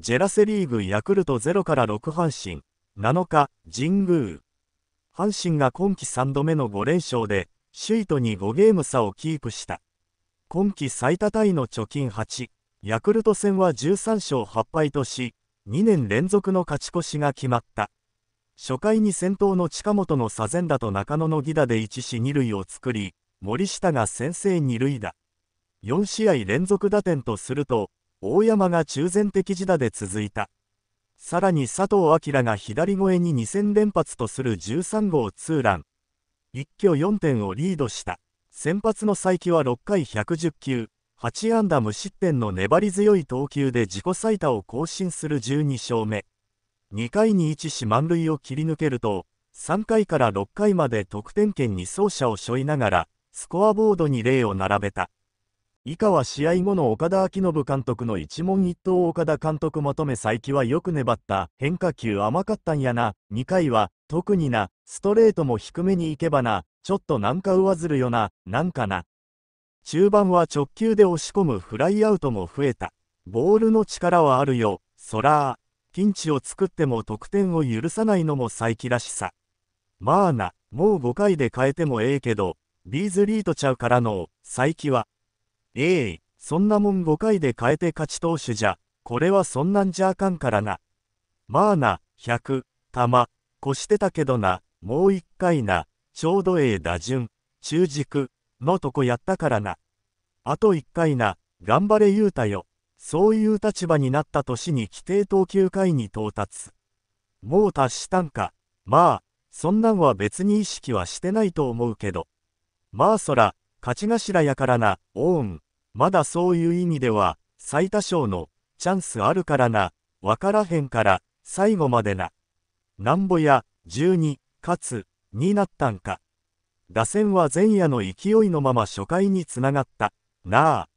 ジェラセリーグヤクルト0から6阪神、7日、神宮。阪神が今季3度目の5連勝で、首位とに5ゲーム差をキープした。今季最多タイの貯金8、ヤクルト戦は13勝8敗とし、2年連続の勝ち越しが決まった。初回に先頭の近本の左前打と中野の犠打で1死2塁を作り、森下が先制2塁打。4試合連続打点とすると、大山が中前的自打で続いた。さらに佐藤明が左越えに2戦連発とする13号ツーラン。一挙4点をリードした。先発の才木は6回110球、8安打無失点の粘り強い投球で自己最多を更新する12勝目。2回に1し満塁を切り抜けると、3回から6回まで得点圏に走者を背負いながら、スコアボードに例を並べた。以下は試合後の岡田明信監督の一問一答岡田監督まとめ佐伯はよく粘った変化球甘かったんやな2回は特になストレートも低めに行けばなちょっとなんか上ずるよななんかな中盤は直球で押し込むフライアウトも増えたボールの力はあるよそらピンチを作っても得点を許さないのも佐伯らしさまあなもう5回で変えてもええけどビーズリーとちゃうからの佐伯はええ、そんなもん5回で変えて勝ち投手じゃ、これはそんなんじゃあかんからな。まあな、100、玉、越してたけどな、もう1回な、ちょうどええ打順、中軸、のとこやったからな。あと1回な、頑張れ言うたよ。そういう立場になった年に規定投球回に到達。もう達したんか。まあ、そんなんは別に意識はしてないと思うけど。まあそら、勝ち頭やからな、オーン。まだそういう意味では、最多勝の、チャンスあるからな、わからへんから、最後までな。なんぼや、12、勝つ、になったんか。打線は前夜の勢いのまま初回につながった。なあ。